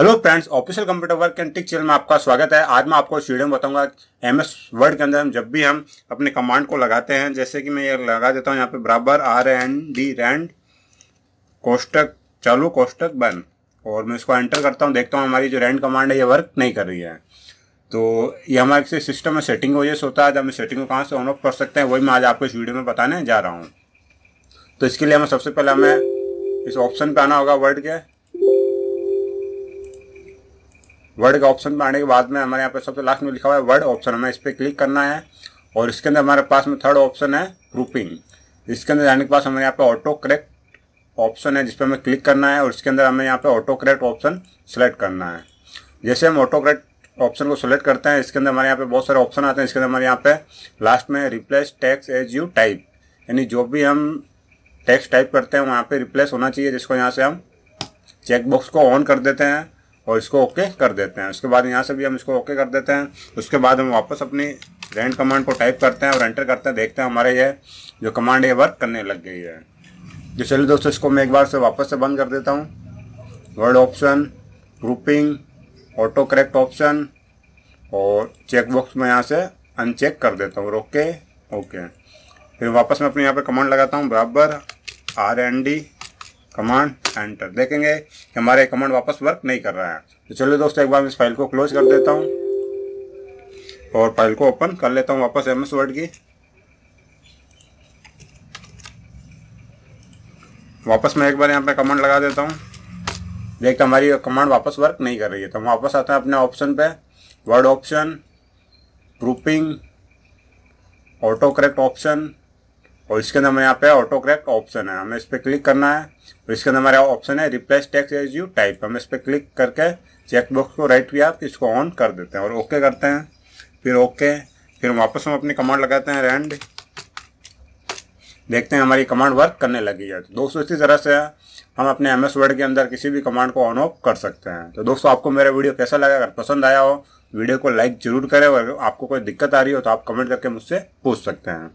hello friends official computer work and tick channel में आपका स्वागत है आज मैं आपको इस वीडियो में बताऊंगा एम एस वर्ड के अंदर हम जब भी हम अपने कमांड को लगाते हैं जैसे कि मैं ये लगा देता हूँ यहाँ पे बराबर आर एन डी रैंड कोष्टक चालू कोष्टक बन और मैं इसको एंटर करता हूँ देखता हूँ हमारी जो रैंड कमांड है ये वर्क नहीं कर रही है तो ये हमारे सिस्टम में सेटिंग वजह से होता है जब हम सेटिंग को कहाँ से ऑन ऑफ कर सकते हैं वही मैं आज आपको इस वीडियो में बताने जा रहा हूँ तो इसके लिए हमें सबसे पहले हमें इस ऑप्शन पर आना होगा वर्ड के वर्ड के ऑप्शन पर आने के बाद में हमारे यहाँ पे सबसे लास्ट में लिखा हुआ है वर्ड ऑप्शन हमें इस पर क्लिक करना है और इसके अंदर हमारे पास में थर्ड ऑप्शन है प्रूपिंग इसके अंदर जाने के पास हमारे यहाँ पे ऑटो करेक्ट ऑप्शन है जिसपे हमें क्लिक करना है और इसके अंदर हमें यहाँ पे ऑटो करेक्ट ऑप्शन सेलेक्ट करना है जैसे हम ऑटो करेक्ट ऑप्शन को सिलेक्ट करते हैं इसके अंदर हमारे यहाँ पे बहुत सारे ऑप्शन आते हैं इसके अंदर हमारे यहाँ पे लास्ट में replace text as you type यानी जो भी हम टैक्स टाइप करते हैं वहाँ पर रिप्लेस होना चाहिए जिसको यहाँ से हम चेकबॉक्स को ऑन कर देते हैं और इसको ओके कर देते हैं उसके बाद यहाँ से भी हम इसको ओके कर देते हैं उसके बाद हम वापस अपनी रेंट कमांड को टाइप करते हैं और एंटर करते हैं देखते हैं हमारे ये जो कमांड है वर्क करने लग गई है जो चलिए दोस्तों इसको मैं एक बार से वापस से बंद कर देता हूँ word option proofing auto correct option और चेकबॉक्स में यहाँ से अनचेक कर देता हूँ ओके ओके फिर वापस मैं अपने यहाँ पर कमांड लगाता हूँ बराबर R N D command enter देखेंगे कि हमारे कमांड वापस वर्क नहीं कर रहा है तो चलिए दोस्तों एक बार मैं इस फाइल को क्लोज कर देता हूँ और फाइल को ओपन कर लेता हूँ वापस एम वर्ड की वापस मैं एक बार यहाँ पे कमांड लगा देता हूँ देखते हमारी कमांड वापस वर्क नहीं कर रही है तो हम वापस आते हैं अपने ऑप्शन पे word option proofing auto correct option और इसके अंदर हमारे यहाँ पे ऑटो करेक्ट ऑप्शन है हमें इस पर क्लिक करना है और इसके अंदर हमारा ऑप्शन है replace text as you type हमें इस पर क्लिक करके चेकबॉक्स को राइट किया तो इसको ऑन कर देते हैं और ओके करते हैं फिर ओके फिर वापस हम अपनी कमांड लगाते हैं रेंड देखते हैं हमारी कमांड वर्क करने लगी है तो दोस्तों इसी तरह से हम अपने एम एस वर्ड के अंदर किसी भी कमांड को ऑन ऑफ कर सकते हैं तो दोस्तों आपको मेरा वीडियो कैसा लगा अगर पसंद आया हो वीडियो को लाइक जरूर करें और आपको कोई दिक्कत आ रही हो तो आप कमेंट करके मुझसे पूछ सकते हैं